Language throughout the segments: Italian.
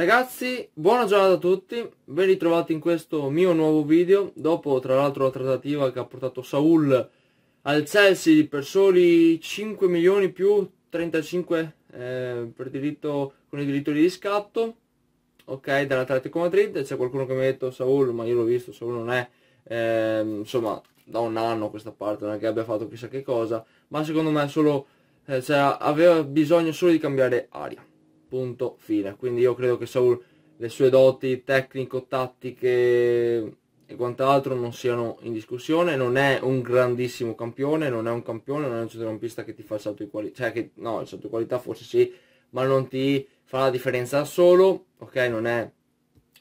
Ragazzi, buona giornata a tutti, ben ritrovati in questo mio nuovo video, dopo tra l'altro la trattativa che ha portato Saul al Chelsea per soli 5 milioni più 35 eh, per diritto, con i diritti di riscatto, ok, dall'Atletico Madrid, c'è qualcuno che mi ha detto Saul, ma io l'ho visto, Saul non è, eh, insomma, da un anno a questa parte, non è che abbia fatto chissà che cosa, ma secondo me solo, eh, cioè, aveva bisogno solo di cambiare aria punto fine. Quindi io credo che Saul le sue doti tecnico-tattiche e quant'altro non siano in discussione, non è un grandissimo campione, non è un campione, non è un centrocampista che ti fa il salto di qualità, cioè che no, il salto di qualità forse sì, ma non ti fa la differenza solo, ok? Non è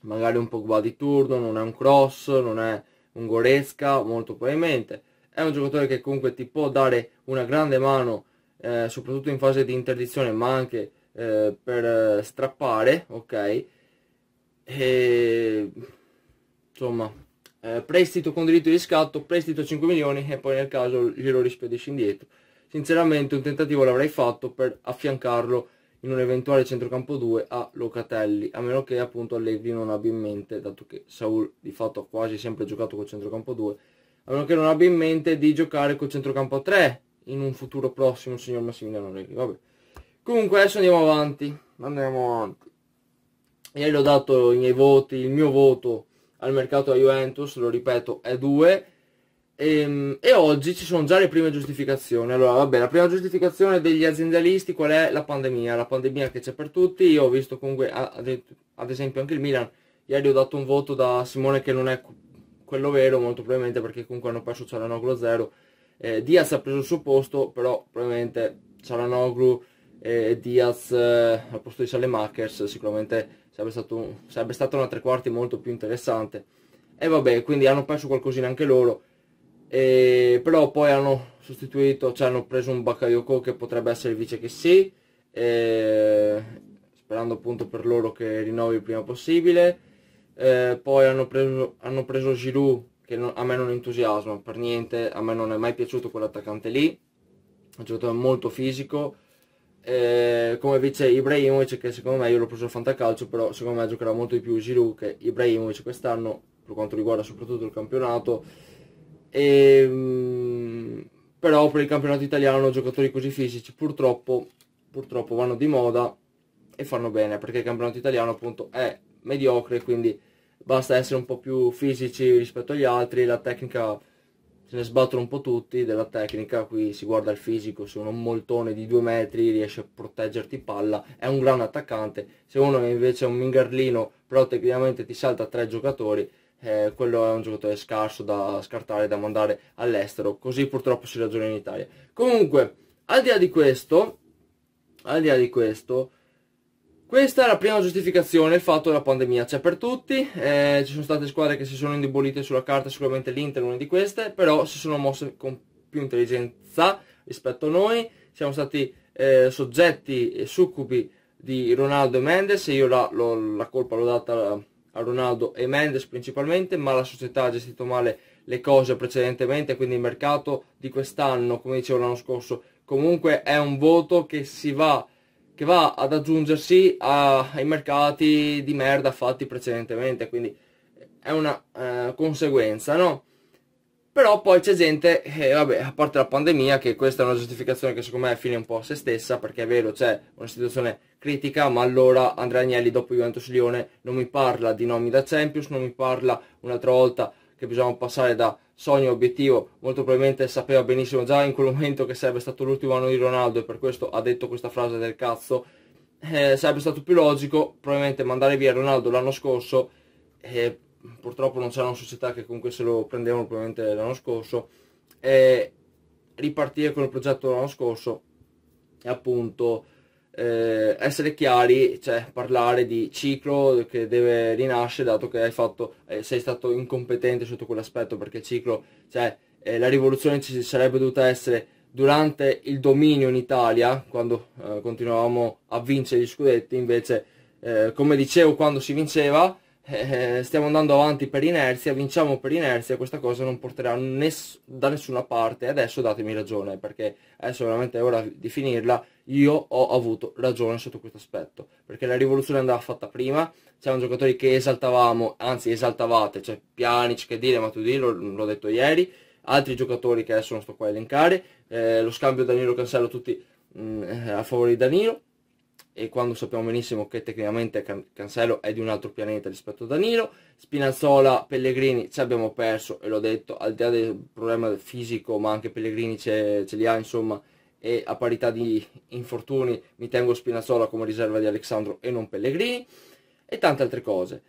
magari un Pogba di turno, non è un cross, non è un Goresca, molto probabilmente. È un giocatore che comunque ti può dare una grande mano, eh, soprattutto in fase di interdizione, ma anche eh, per strappare, ok? E, insomma, eh, prestito con diritto di scatto, prestito 5 milioni e poi nel caso glielo rispedisci indietro. Sinceramente un tentativo l'avrei fatto per affiancarlo in un eventuale centrocampo 2 a Locatelli, a meno che appunto Allegri non abbia in mente, dato che Saul di fatto ha quasi sempre giocato col centrocampo 2, a meno che non abbia in mente di giocare col centrocampo 3 in un futuro prossimo, signor Massimiliano Allegri. Vabbè. Comunque adesso andiamo avanti. Andiamo avanti. Ieri ho dato i miei voti, il mio voto al mercato a Juventus, lo ripeto, è 2. E, ehm, e, oggi ci sono già le prime giustificazioni. Allora, vabbè, la prima giustificazione degli aziendalisti qual è? La pandemia. La pandemia che c'è per tutti. Io ho visto comunque, ad esempio, anche il Milan. Ieri ho dato un voto da Simone che non è quello vero, molto probabilmente perché comunque hanno perso Cialanoglu 0. Eh, Diaz ha preso il suo posto, però probabilmente Cialanoglu e Diaz eh, al posto di Salemakers sicuramente sarebbe, stato, sarebbe stata una tre quarti molto più interessante e vabbè quindi hanno perso qualcosina anche loro e, però poi hanno sostituito cioè hanno preso un Bakayoko che potrebbe essere il vice che sì e, sperando appunto per loro che rinnovi il prima possibile eh, poi hanno preso, hanno preso Giroud che non, a me non entusiasma per niente a me non è mai piaciuto quell'attaccante lì un giocatore molto fisico eh, come vice Ibrahimovic che secondo me io l'ho preso a fantacalcio però secondo me giocherà molto di più Giroud che Ibrahimovic quest'anno per quanto riguarda soprattutto il campionato e, ehm, mh, però per il campionato italiano giocatori così fisici purtroppo, purtroppo vanno di moda e fanno bene perché il campionato italiano appunto è mediocre quindi basta essere un po' più fisici rispetto agli altri la tecnica se ne sbattono un po' tutti della tecnica, qui si guarda il fisico, se uno è un moltone di due metri riesce a proteggerti palla, è un gran attaccante, se uno è invece è un mingarlino però tecnicamente ti salta tre giocatori, eh, quello è un giocatore scarso da scartare, da mandare all'estero, così purtroppo si ragiona in Italia. Comunque, al di là di questo, al di là di questo, questa è la prima giustificazione, il fatto della pandemia c'è per tutti, eh, ci sono state squadre che si sono indebolite sulla carta, sicuramente l'Inter è una di queste, però si sono mosse con più intelligenza rispetto a noi, siamo stati eh, soggetti e succubi di Ronaldo e Mendes, io la, lo, la colpa l'ho data a Ronaldo e Mendes principalmente, ma la società ha gestito male le cose precedentemente, quindi il mercato di quest'anno, come dicevo l'anno scorso, comunque è un voto che si va che va ad aggiungersi a, ai mercati di merda fatti precedentemente, quindi è una eh, conseguenza, no? Però poi c'è gente, eh, vabbè, a parte la pandemia, che questa è una giustificazione che secondo me è fine un po' a se stessa, perché è vero, c'è una situazione critica, ma allora Andrea Agnelli dopo Juventus-Lione non mi parla di nomi da Champions, non mi parla un'altra volta che bisogna passare da sogno a obiettivo, molto probabilmente sapeva benissimo già in quel momento che sarebbe stato l'ultimo anno di Ronaldo e per questo ha detto questa frase del cazzo, eh, sarebbe stato più logico probabilmente mandare via Ronaldo l'anno scorso, eh, purtroppo non c'era una società che comunque se lo prendevano probabilmente l'anno scorso, eh, ripartire con il progetto l'anno scorso e appunto eh, essere chiari, cioè parlare di ciclo che deve rinascere dato che hai fatto, eh, sei stato incompetente sotto quell'aspetto perché ciclo, cioè eh, la rivoluzione ci sarebbe dovuta essere durante il dominio in Italia, quando eh, continuavamo a vincere gli scudetti, invece eh, come dicevo quando si vinceva eh, stiamo andando avanti per inerzia, vinciamo per inerzia, questa cosa non porterà ness da nessuna parte. Adesso datemi ragione, perché adesso veramente è ora di finirla. Io ho avuto ragione sotto questo aspetto, perché la rivoluzione andava fatta prima, c'erano giocatori che esaltavamo, anzi esaltavate, cioè Pianic, che dire, ma tu dillo, l'ho detto ieri, altri giocatori che adesso non sto qua a elencare, eh, lo scambio Danilo Cancello tutti mh, mm, eh, a favore di Danilo, e quando sappiamo benissimo che tecnicamente Can Cancelo è di un altro pianeta rispetto a Danilo, Spinazzola, Pellegrini ci abbiamo perso e l'ho detto, al di là del problema fisico ma anche Pellegrini ce, ce li ha insomma e a parità di infortuni mi tengo Spinazzola come riserva di Alessandro e non Pellegrini e tante altre cose.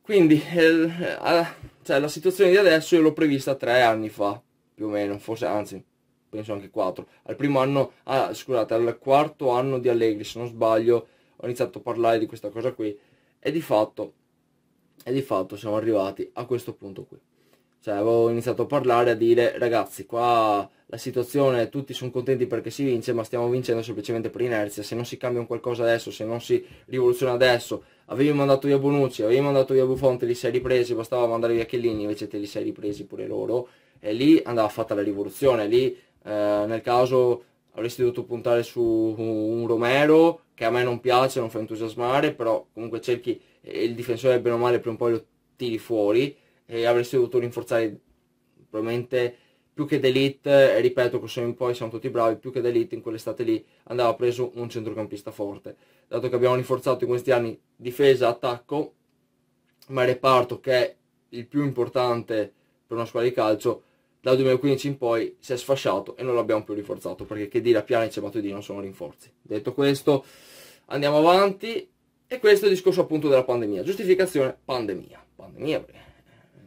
Quindi eh, eh, cioè, la situazione di adesso io l'ho prevista tre anni fa, più o meno, forse anzi penso anche 4, al primo anno, ah, scusate, al quarto anno di Allegri, se non sbaglio, ho iniziato a parlare di questa cosa qui e di fatto, e di fatto siamo arrivati a questo punto qui. Cioè avevo iniziato a parlare, a dire ragazzi qua la situazione, tutti sono contenti perché si vince, ma stiamo vincendo semplicemente per inerzia, se non si cambia un qualcosa adesso, se non si rivoluziona adesso, avevi mandato via Bonucci, avevi mandato via Buffon, te li sei ripresi, bastava mandare via Chiellini, invece te li sei ripresi pure loro, e lì andava fatta la rivoluzione, lì eh, nel caso avresti dovuto puntare su un Romero che a me non piace, non fa entusiasmare, però comunque cerchi eh, il difensore bene o male per un po' lo tiri fuori e avresti dovuto rinforzare probabilmente più che D'Elite, ripeto che siamo in poi siamo tutti bravi, più che D'Elite in quell'estate lì andava preso un centrocampista forte, dato che abbiamo rinforzato in questi anni difesa, attacco, ma il reparto che è il più importante per una squadra di calcio dal 2015 in poi si è sfasciato e non l'abbiamo più rinforzato perché che Chedira, Pjanic e di non sono rinforzi. Detto questo, andiamo avanti e questo è il discorso appunto della pandemia. Giustificazione pandemia. Pandemia perché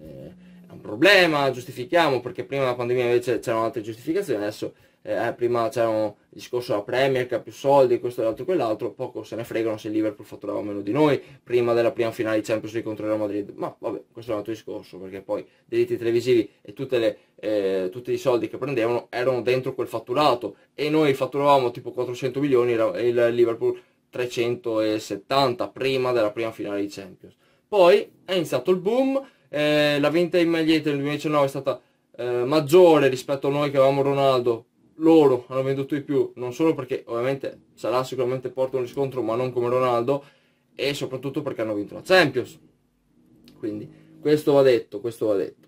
eh, è un problema, giustifichiamo perché prima della pandemia invece c'erano altre giustificazioni, adesso eh, eh prima c'era un discorso della Premier che ha più soldi, questo e l'altro e quell'altro, poco se ne fregano se il Liverpool fatturava meno di noi, prima della prima finale di Champions League contro il Real Madrid, ma vabbè, questo è un altro discorso, perché poi diritti televisivi e tutte le eh, tutti i soldi che prendevano erano dentro quel fatturato e noi fatturavamo tipo 400 milioni e il Liverpool 370 prima della prima finale di Champions. Poi è iniziato il boom, eh, la vendita in magliette nel 2019 è stata eh, maggiore rispetto a noi che avevamo Ronaldo, loro hanno venduto di più, non solo perché ovviamente sarà sicuramente porta un riscontro ma non come Ronaldo e soprattutto perché hanno vinto la Champions. Quindi questo va detto, questo va detto.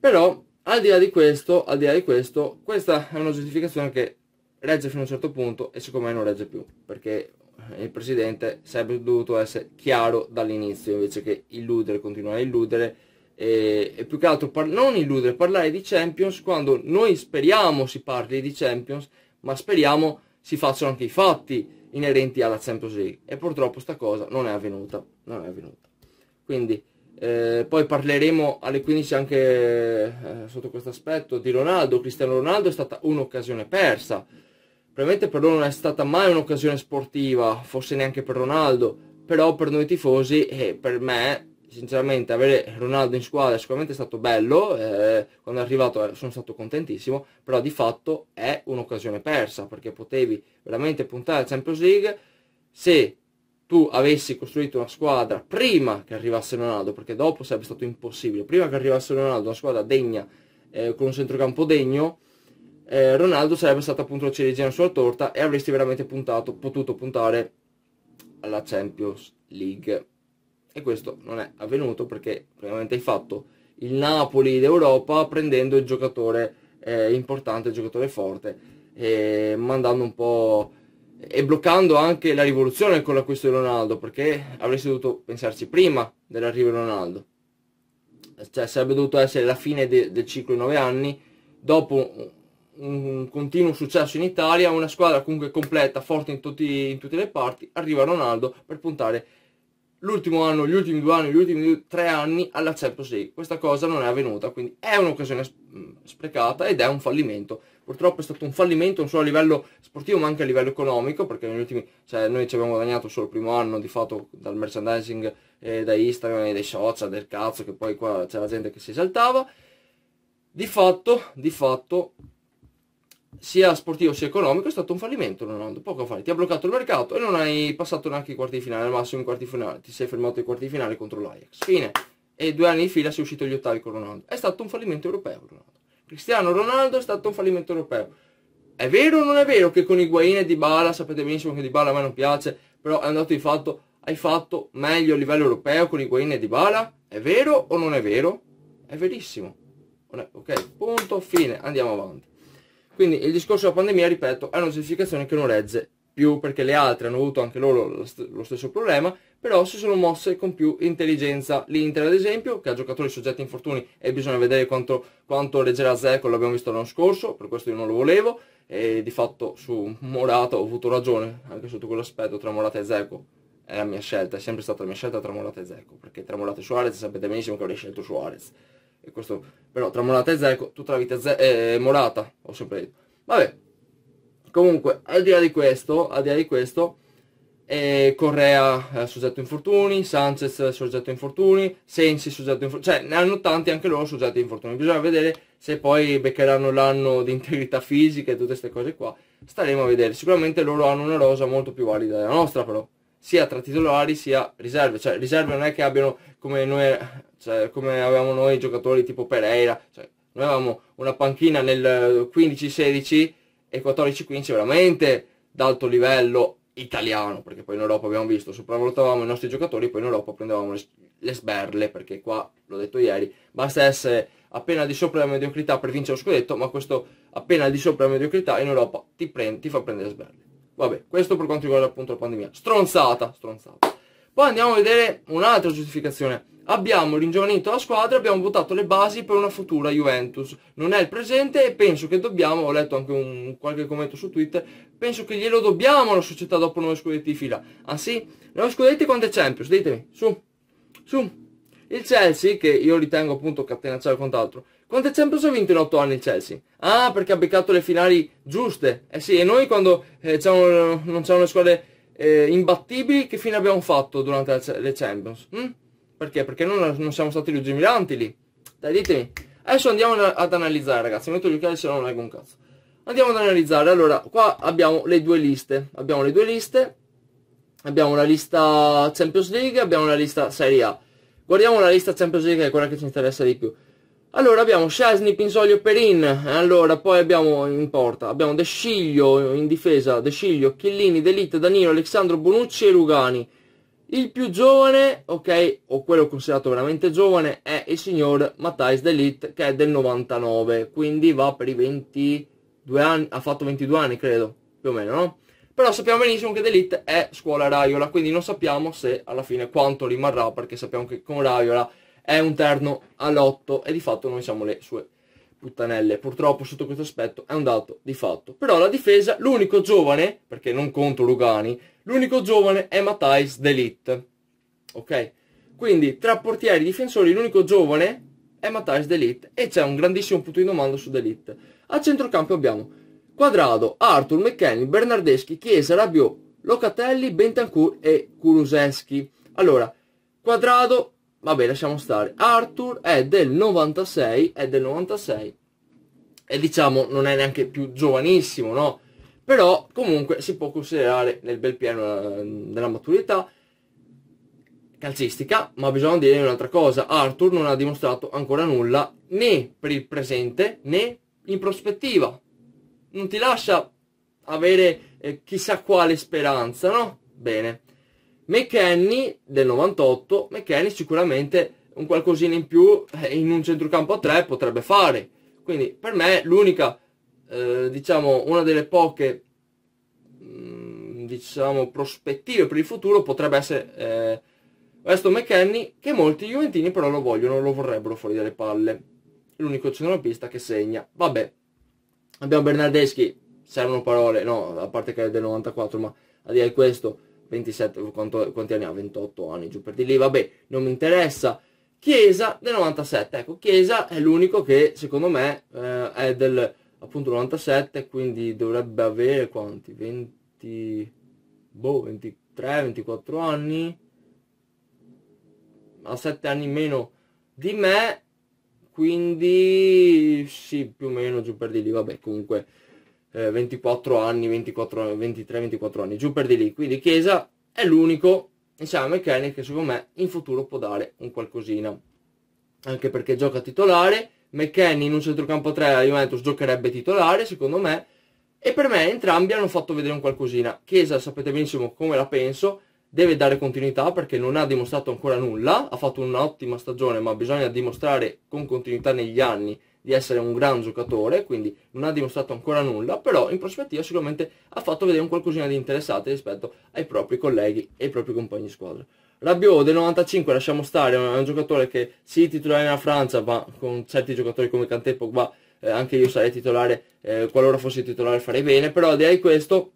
Però al di là di questo, al di là di questo, questa è una giustificazione che regge fino a un certo punto e secondo me non regge più, perché il presidente sarebbe dovuto essere chiaro dall'inizio invece che illudere, continuare a illudere e, e più che altro non illudere, parlare di Champions quando noi speriamo si parli di Champions, ma speriamo si facciano anche i fatti inerenti alla Champions League e purtroppo sta cosa non è avvenuta, non è avvenuta. Quindi eh, poi parleremo alle 15 anche eh, sotto questo aspetto di Ronaldo. Cristiano Ronaldo è stata un'occasione persa. Probabilmente per loro non è stata mai un'occasione sportiva, forse neanche per Ronaldo, però per noi tifosi e per me, sinceramente, avere Ronaldo in squadra è sicuramente stato bello, eh, quando è arrivato eh, sono stato contentissimo, però di fatto è un'occasione persa, perché potevi veramente puntare a Champions League se tu avessi costruito una squadra prima che arrivasse Ronaldo, perché dopo sarebbe stato impossibile, prima che arrivasse Ronaldo, una squadra degna, eh, con un centrocampo degno, eh, Ronaldo sarebbe stato appunto la ciliegina sulla torta e avresti veramente puntato, potuto puntare alla Champions League. E questo non è avvenuto perché praticamente hai fatto il Napoli d'Europa prendendo il giocatore eh, importante, il giocatore forte, e eh, mandando un po' e bloccando anche la rivoluzione con l'acquisto di Ronaldo, perché avresti dovuto pensarci prima dell'arrivo di Ronaldo. Cioè, sarebbe dovuto essere la fine de del ciclo di 9 anni, dopo un, un, continuo successo in Italia, una squadra comunque completa, forte in, tutti, in tutte le parti, arriva Ronaldo per puntare l'ultimo anno, gli ultimi due anni, gli ultimi due, tre anni alla Champions League. Questa cosa non è avvenuta, quindi è un'occasione sprecata ed è un fallimento purtroppo è stato un fallimento non solo a livello sportivo ma anche a livello economico perché negli ultimi, cioè, noi ci abbiamo guadagnato solo il primo anno di fatto dal merchandising eh, da Instagram e eh, dai social del cazzo che poi qua c'era gente che si esaltava di fatto, di fatto sia sportivo sia economico è stato un fallimento Ronaldo, poco a fare, ti ha bloccato il mercato e non hai passato neanche i quarti di finale, al massimo i quarti di finale, ti sei fermato ai quarti di finale contro l'Ajax, fine, e due anni di fila sei uscito gli ottavi con Ronaldo, è stato un fallimento europeo Ronaldo. Cristiano Ronaldo è stato un fallimento europeo. È vero o non è vero che con Higuain e Dybala, sapete benissimo che Dybala a me non piace, però è andato di fatto, hai fatto meglio a livello europeo con Higuain e Dybala? È vero o non è vero? È verissimo. Ok, punto, fine, andiamo avanti. Quindi il discorso della pandemia, ripeto, è una giustificazione che non regge più perché le altre hanno avuto anche loro lo stesso problema, però si sono mosse con più intelligenza. L'Inter, ad esempio, che ha giocatori soggetti a infortuni e bisogna vedere quanto, quanto reggerà Zecco, l'abbiamo visto l'anno scorso, per questo io non lo volevo, e di fatto su Morata ho avuto ragione, anche sotto quell'aspetto, tra Morata e Zecco è la mia scelta, è sempre stata la mia scelta tra Morata e Zecco, perché tra Morata e Suarez sapete benissimo che avrei scelto Suarez. E questo, però tra Morata e Zecco, tutta la vita Ze- eh, Morata, ho sempre detto. Vabbè, Comunque, al di là di questo, al di là di questo eh, Correa eh, soggetto infortuni, Sanchez soggetto infortuni, Sensi soggetto infortuni, cioè ne hanno tanti anche loro soggetti infortuni. Bisogna vedere se poi beccheranno l'anno di integrità fisica e tutte queste cose qua. Staremo a vedere. Sicuramente loro hanno una rosa molto più valida della nostra però, sia tra titolari sia riserve. Cioè riserve non è che abbiano come noi, cioè, come avevamo noi giocatori tipo Pereira, cioè, noi avevamo una panchina nel 15-16 e 14-15 veramente d'alto livello italiano, perché poi in Europa abbiamo visto, sopravvalutavamo i nostri giocatori, poi in Europa prendevamo le, le sberle, perché qua, l'ho detto ieri, basta essere appena di sopra la mediocrità per vincere lo scudetto, ma questo appena di sopra la mediocrità in Europa ti, prende, ti fa prendere sberle. Vabbè, questo per quanto riguarda appunto la pandemia. Stronzata, stronzata. Poi andiamo a vedere un'altra giustificazione Abbiamo ringiovanito la squadra, abbiamo buttato le basi per una futura Juventus. Non è il presente e penso che dobbiamo, ho letto anche un, qualche commento su Twitter, penso che glielo dobbiamo alla società dopo 9 scudetti di fila. Ah sì? 9 scudetti è Champions? Ditemi, su, su. Il Chelsea, che io ritengo appunto catenacciare e quant'altro, è Champions ha vinto in 8 anni il Chelsea? Ah, perché ha beccato le finali giuste. Eh sì, e noi quando eh, un, non c'erano le squadre eh, imbattibili, che fine abbiamo fatto durante le Champions? Hm? Perché? Perché non, non siamo stati lungimiranti lì. Dai, ditemi. Adesso andiamo ad analizzare, ragazzi. Metto gli occhiali se no non leggo un cazzo. Andiamo ad analizzare. Allora, qua abbiamo le due liste. Abbiamo le due liste. Abbiamo la lista Champions League, abbiamo la lista Serie A. Guardiamo la lista Champions League, che è quella che ci interessa di più. Allora abbiamo Scesni, Pinsoglio, Perin, allora poi abbiamo in porta, abbiamo De Sciglio in difesa, De Sciglio, Chiellini, Delite, Danilo, Alessandro, Bonucci e Lugani. Il più giovane, ok, o quello considerato veramente giovane, è il signor Matthijs Delit che è del 99, quindi va per i 22 anni, ha fatto 22 anni credo, più o meno, no? Però sappiamo benissimo che Delit è scuola Raiola, quindi non sappiamo se alla fine quanto rimarrà, perché sappiamo che con Raiola è un terno all'otto e di fatto noi siamo le sue puttanelle, purtroppo sotto questo aspetto è un dato di fatto. Però la difesa, l'unico giovane, perché non conto Lugani, l'unico giovane è Matthijs Delit. Ok? Quindi tra portieri e difensori l'unico giovane è Matthijs Delit e c'è un grandissimo punto di domanda su Delit. A centrocampo abbiamo Quadrado, Arthur, McKenny, Bernardeschi, Chiesa, Rabiot, Locatelli, Bentancur e Kuluseschi. Allora, Quadrado Vabbè, lasciamo stare. Arthur è del 96, è del 96 e diciamo non è neanche più giovanissimo, no? Però comunque si può considerare nel bel pieno eh, della maturità calcistica, ma bisogna dire un'altra cosa, Arthur non ha dimostrato ancora nulla né per il presente né in prospettiva. Non ti lascia avere eh, chissà quale speranza, no? Bene. McKenny del 98, McKenny sicuramente un qualcosina in più eh, in un centrocampo a 3 potrebbe fare. Quindi per me l'unica, eh, diciamo, una delle poche mh, mm, diciamo, prospettive per il futuro potrebbe essere eh, Weston McKenny che molti Juventini però lo vogliono, lo vorrebbero fuori dalle palle. L'unico centrocampista che segna. Vabbè, abbiamo Bernardeschi, servono parole, no, a parte che è del 94, ma a dire questo 27, quanto, quanti anni ha? 28 anni, giù per di lì, vabbè, non mi interessa. Chiesa del 97, ecco, Chiesa è l'unico che secondo me eh, è del appunto 97, quindi dovrebbe avere quanti? 20, boh, 23, 24 anni, ha 7 anni meno di me, quindi sì, più o meno giù per di lì, vabbè, comunque eh, 24 anni, 24, 23-24 anni, giù per di lì. Quindi Chiesa è l'unico insieme diciamo, a McKennie che secondo me in futuro può dare un qualcosina. Anche perché gioca titolare, McKennie in un centrocampo 3 la Juventus giocherebbe titolare, secondo me, e per me entrambi hanno fatto vedere un qualcosina. Chiesa sapete benissimo come la penso, deve dare continuità perché non ha dimostrato ancora nulla, ha fatto un'ottima stagione ma bisogna dimostrare con continuità negli anni di essere un gran giocatore, quindi non ha dimostrato ancora nulla, però in prospettiva sicuramente ha fatto vedere un qualcosina di interessante rispetto ai propri colleghi e ai propri compagni di squadra. Rabiot del 95 lasciamo stare, è un giocatore che sì titolare nella Francia, ma con certi giocatori come Kanté Pogba eh, anche io sarei titolare, eh, qualora fossi titolare farei bene, però direi questo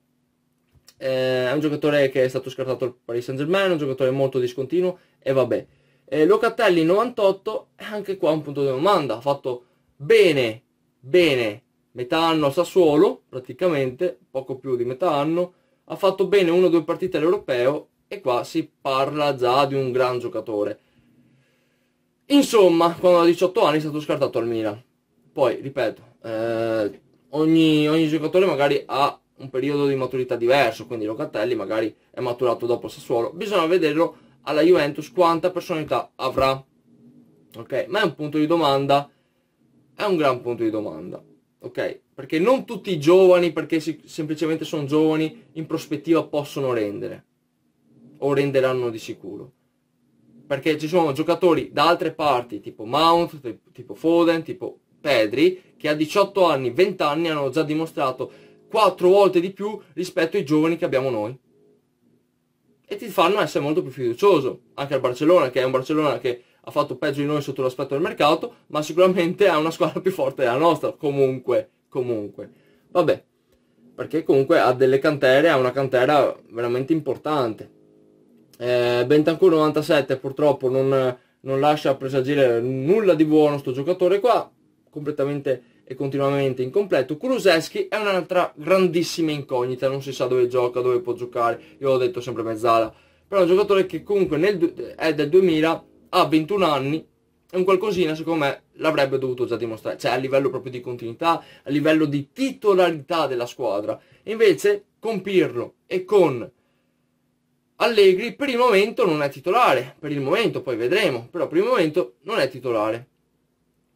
eh, è un giocatore che è stato scartato al Paris Saint Germain, è un giocatore molto discontinuo e vabbè. Eh, Locatelli 98 anche qua un punto di domanda, ha fatto bene, bene, metà anno a Sassuolo, praticamente, poco più di metà anno, ha fatto bene una o due partite all'Europeo e qua si parla già di un gran giocatore. Insomma, quando ha 18 anni è stato scartato al Milan. Poi, ripeto, eh, ogni, ogni giocatore magari ha un periodo di maturità diverso, quindi Locatelli magari è maturato dopo Sassuolo. Bisogna vederlo alla Juventus quanta personalità avrà. Ok, ma è un punto di domanda è un gran punto di domanda, ok? Perché non tutti i giovani, perché si, semplicemente sono giovani, in prospettiva possono rendere, o renderanno di sicuro. Perché ci sono giocatori da altre parti, tipo Mount, tipo Foden, tipo Pedri, che a 18 anni, 20 anni hanno già dimostrato 4 volte di più rispetto ai giovani che abbiamo noi. E ti fanno essere molto più fiducioso, anche al Barcellona, che è un Barcellona che ha fatto peggio di noi sotto l'aspetto del mercato, ma sicuramente ha una squadra più forte della nostra, comunque, comunque. Vabbè, perché comunque ha delle cantere, ha una cantera veramente importante. Eh, Bentancur 97 purtroppo non, non lascia presagire nulla di buono sto giocatore qua, completamente e continuamente incompleto. Kuluseschi è un'altra grandissima incognita, non si sa dove gioca, dove può giocare, io ho detto sempre mezzala, però è un giocatore che comunque nel, è del 2000 a 21 anni è un qualcosina, secondo me, l'avrebbe dovuto già dimostrare, cioè a livello proprio di continuità, a livello di titolarità della squadra. E invece con Pirlo e con Allegri per il momento non è titolare, per il momento poi vedremo, però per il momento non è titolare.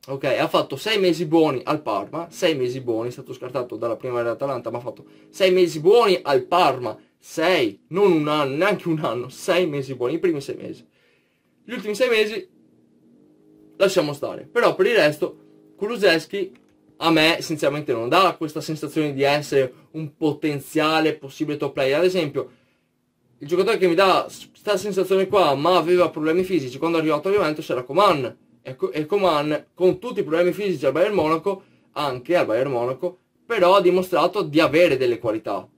Ok, ha fatto 6 mesi buoni al Parma, 6 mesi buoni, è stato scartato dalla primavera dell'Atalanta, ma ha fatto 6 mesi buoni al Parma, 6, non un anno, neanche un anno, 6 mesi buoni, i primi 6 mesi. Gli ultimi sei mesi lasciamo stare. Però per il resto, Kuluseschi a me sinceramente non dà questa sensazione di essere un potenziale possibile top player. Ad esempio, il giocatore che mi dà questa sensazione qua, ma aveva problemi fisici quando è arrivato a Juventus, era Coman. E, e Coman, con tutti i problemi fisici al Bayern Monaco, anche al Bayern Monaco, però ha dimostrato di avere delle qualità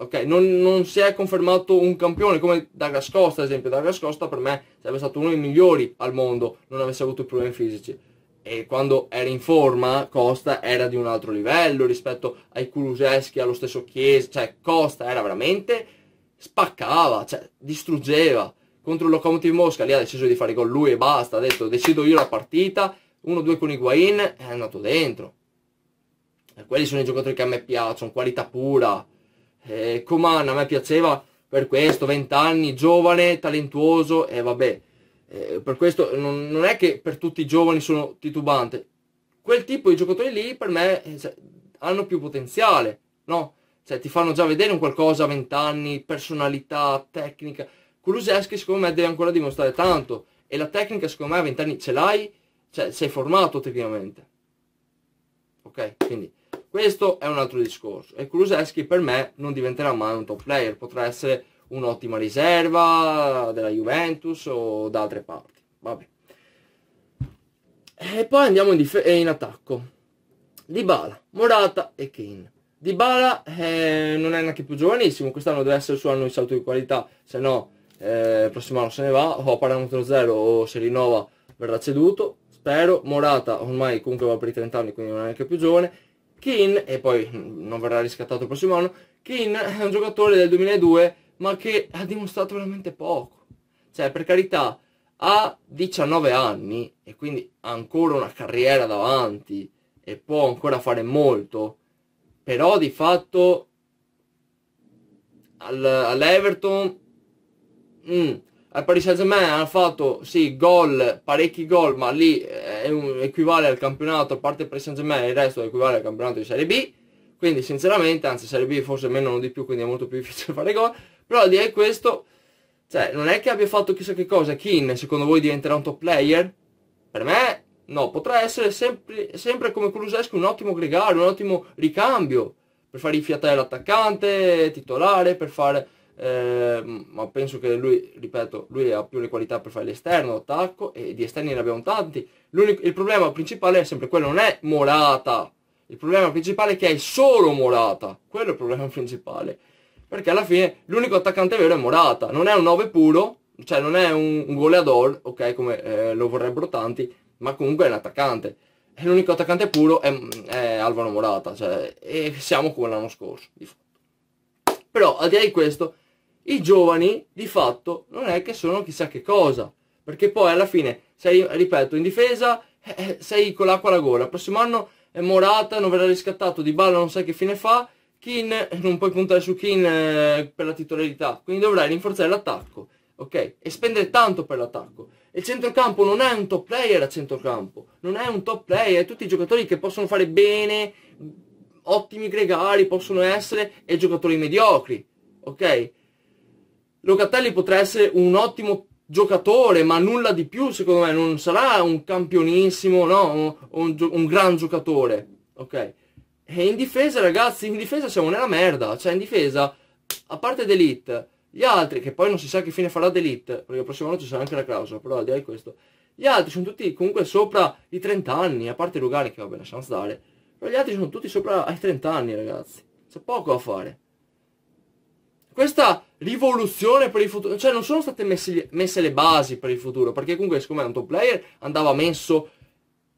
ok? Non, non, si è confermato un campione come Douglas Costa, ad esempio. Douglas Costa per me sarebbe stato uno dei migliori al mondo, non avesse avuto problemi fisici. E quando era in forma, Costa era di un altro livello rispetto ai Kuluseschi, allo stesso Chiesa, cioè Costa era veramente spaccava, cioè distruggeva. Contro il Locomotive Mosca lì ha deciso di fare gol lui e basta, ha detto decido io la partita, 1-2 con Higuain è andato dentro. E quelli sono i giocatori che a me piacciono, qualità pura, eh, Coman a me piaceva per questo, 20 anni, giovane, talentuoso e eh, vabbè, eh, per questo non, non, è che per tutti i giovani sono titubante, quel tipo di giocatori lì per me eh, cioè, hanno più potenziale, no? Cioè ti fanno già vedere un qualcosa a 20 anni, personalità, tecnica, Kuluseschi secondo me deve ancora dimostrare tanto e la tecnica secondo me a 20 anni ce l'hai, cioè sei formato tecnicamente. Ok, quindi questo è un altro discorso e Kuluseschi per me non diventerà mai un top player, potrà essere un'ottima riserva della Juventus o da altre parti. Vabbè. E poi andiamo in, eh, in attacco. Dybala, Morata e Kane. Dybala eh, non è neanche più giovanissimo, quest'anno deve essere il suo anno di salto di qualità, se no eh, il prossimo anno se ne va, o oh, a parametro zero o se rinnova verrà ceduto, spero. Morata ormai comunque va per i 30 anni, quindi non è neanche più giovane Kane, e poi non verrà riscattato il prossimo anno, Kane è un giocatore del 2002 ma che ha dimostrato veramente poco. Cioè, per carità, ha 19 anni e quindi ha ancora una carriera davanti e può ancora fare molto, però di fatto all'Everton mm, al Paris Saint-Germain hanno fatto sì gol, parecchi gol, ma lì eh, è un, equivale al campionato, a parte il Paris Saint-Germain, il resto equivale al campionato di Serie B. Quindi sinceramente, anzi Serie B forse meno non di più, quindi è molto più difficile fare gol. Però direi questo, cioè non è che abbia fatto chissà che cosa, Kin secondo voi diventerà un top player? Per me no, potrà essere sempre, sempre come Kulusescu un ottimo gregario, un ottimo ricambio per fare rifiatare l'attaccante, titolare, per fare Ehm, ma penso che lui, ripeto, lui ha più le qualità per fare l'esterno, attacco, e di esterni ne abbiamo tanti. il problema principale è sempre quello, non è Morata. Il problema principale è che è solo Morata. Quello è il problema principale. Perché alla fine l'unico attaccante vero è Morata. Non è un 9 puro, cioè non è un, un goleador, ok, come eh, lo vorrebbero tanti, ma comunque è un attaccante. E l'unico attaccante puro è, è Alvaro Morata, cioè, e siamo come l'anno scorso, di fatto. Però al di là di questo, i giovani di fatto non è che sono chissà che cosa, perché poi alla fine sei, ripeto, in difesa eh, eh, sei con l'acqua alla gola, il prossimo anno è Morata, non verrà riscattato, Di Balla non sai che fine fa, Kin, eh, non puoi puntare su Kin eh, per la titolarità, quindi dovrai rinforzare l'attacco, ok? E spendere tanto per l'attacco. Il centrocampo non è un top player a centrocampo, non è un top player, tutti i giocatori che possono fare bene, ottimi gregari, possono essere e giocatori mediocri, ok? Locatelli potrà essere un ottimo giocatore, ma nulla di più secondo me, non sarà un campionissimo, no, un, un, un gran giocatore, ok? E in difesa ragazzi, in difesa siamo nella merda, cioè in difesa, a parte D'Elite, gli altri, che poi non si sa che fine farà D'Elite, perché la prossima volta ci sarà anche la clausola, però direi questo, gli altri sono tutti comunque sopra i 30 anni, a parte Lugani che vabbè lasciamo stare, però gli altri sono tutti sopra i 30 anni ragazzi, c'è poco a fare. Questa rivoluzione per il futuro, cioè non sono state messe, messe le basi per il futuro, perché comunque siccome era un top player andava messo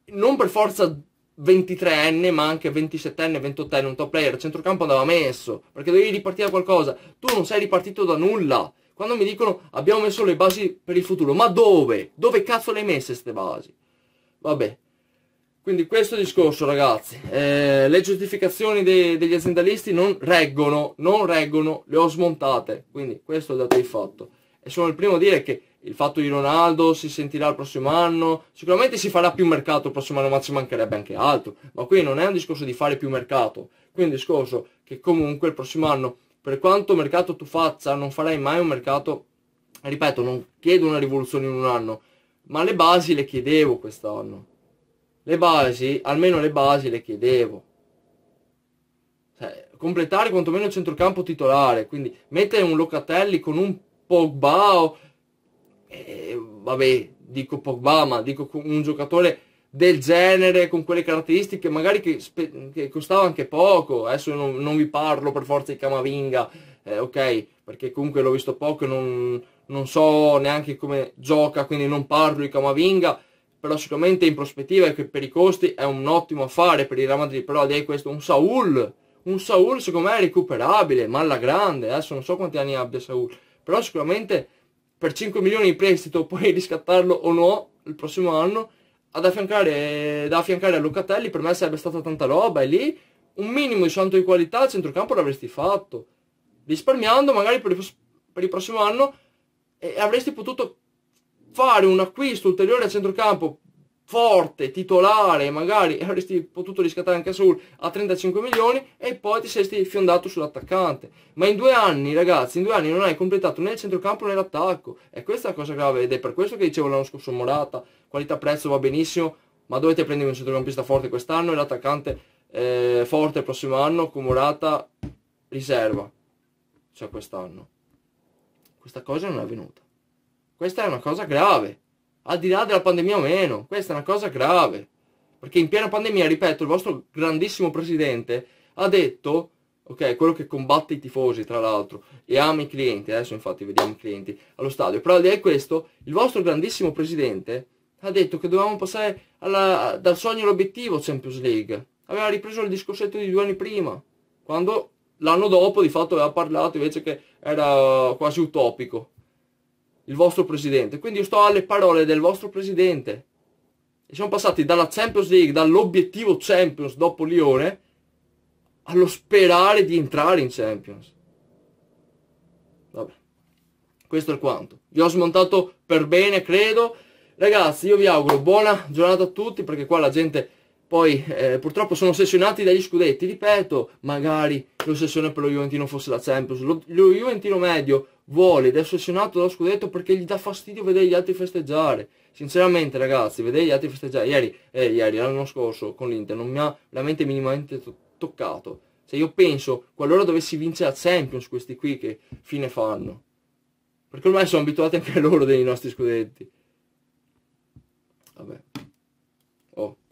non per forza 23enne ma anche 27enne, 28enne, un top player, il centrocampo andava messo, perché dovevi ripartire da qualcosa, tu non sei ripartito da nulla, quando mi dicono abbiamo messo le basi per il futuro, ma dove? Dove cazzo le hai messe queste basi? Vabbè, quindi questo discorso ragazzi, eh, le giustificazioni de degli aziendalisti non reggono, non reggono, le ho smontate, quindi questo è dato di fatto. E sono il primo a dire che il fatto di Ronaldo si sentirà il prossimo anno, sicuramente si farà più mercato il prossimo anno, ma ci mancherebbe anche altro, ma qui non è un discorso di fare più mercato, qui è un discorso che comunque il prossimo anno, per quanto mercato tu faccia, non farai mai un mercato, ripeto, non chiedo una rivoluzione in un anno, ma le basi le chiedevo quest'anno le basi, almeno le basi le chiedevo. Cioè, completare quantomeno il centrocampo titolare, quindi mettere un Locatelli con un Pogba o... Eh, vabbè, dico Pogba, ma dico un giocatore del genere, con quelle caratteristiche, magari che, che costava anche poco, adesso non, non, vi parlo per forza di Camavinga, eh, ok, perché comunque l'ho visto poco e non, non so neanche come gioca, quindi non parlo di Camavinga, però sicuramente in prospettiva e per i costi è un ottimo affare per il Real Madrid, però lei questo un Saul, un Saul secondo me è recuperabile, ma alla grande, adesso non so quanti anni abbia Saul, però sicuramente per 5 milioni di prestito puoi riscattarlo o no il prossimo anno, ad affiancare, da affiancare a Lucatelli per me sarebbe stata tanta roba e lì un minimo di santo di qualità al centrocampo l'avresti fatto, risparmiando magari per il, per il prossimo anno e avresti potuto fare un acquisto ulteriore a centrocampo forte, titolare, magari eh, avresti potuto riscattare anche Sul a 35 milioni e poi ti saresti fiondato sull'attaccante. Ma in due anni, ragazzi, in due anni non hai completato né il centrocampo né l'attacco. E questa è la cosa grave ed è per questo che dicevo l'anno scorso Morata, qualità-prezzo va benissimo, ma dovete prendere un centrocampista forte quest'anno e l'attaccante eh, forte il prossimo anno con Morata riserva. Cioè quest'anno. Questa cosa non è avvenuta. Questa è una cosa grave. Al di là della pandemia o meno, questa è una cosa grave. Perché in piena pandemia, ripeto, il vostro grandissimo presidente ha detto, ok, quello che combatte i tifosi tra l'altro e ama i clienti, adesso infatti vediamo i clienti allo stadio, però al di là di questo, il vostro grandissimo presidente ha detto che dovevamo passare alla, dal sogno all'obiettivo Champions League. Aveva ripreso il discorsetto di due anni prima, quando l'anno dopo di fatto aveva parlato invece che era quasi utopico il vostro presidente. Quindi io sto alle parole del vostro presidente. E siamo passati dalla Champions League, dall'obiettivo Champions dopo Lione, allo sperare di entrare in Champions. Vabbè, questo è quanto. Vi ho smontato per bene, credo. Ragazzi, io vi auguro buona giornata a tutti, perché qua la gente poi eh, purtroppo sono ossessionati dagli scudetti, ripeto, magari l'ossessione per lo Juventino fosse la Champions, lo, lo Juventino medio vuole ed è ossessionato dallo scudetto perché gli dà fastidio vedere gli altri festeggiare, sinceramente ragazzi, vedere gli altri festeggiare, ieri, eh, ieri l'anno scorso con l'Inter non mi ha veramente minimamente to toccato, se cioè, io penso, qualora dovessi vincere la Champions questi qui che fine fanno, perché ormai sono abituati anche loro dei nostri scudetti, vabbè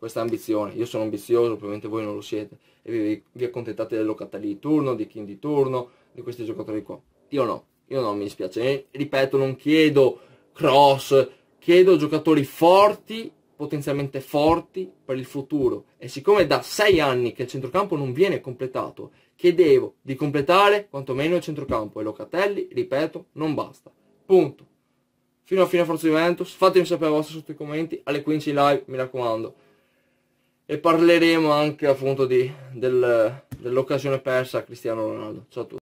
questa ambizione. Io sono ambizioso, probabilmente voi non lo siete, e vi, vi accontentate del Locatelli di turno, di King di turno, di questi giocatori qua. Io no, io no, mi dispiace. E, ripeto, non chiedo cross, chiedo giocatori forti, potenzialmente forti per il futuro. E siccome da sei anni che il centrocampo non viene completato, chiedevo di completare quantomeno il centrocampo. E Locatelli, ripeto, non basta. Punto. Fino a fine Forza Juventus, fatemi sapere la vostra sotto i commenti, alle 15 live, mi raccomando e parleremo anche appunto del, dell'occasione persa a Cristiano Ronaldo. Ciao a tutti.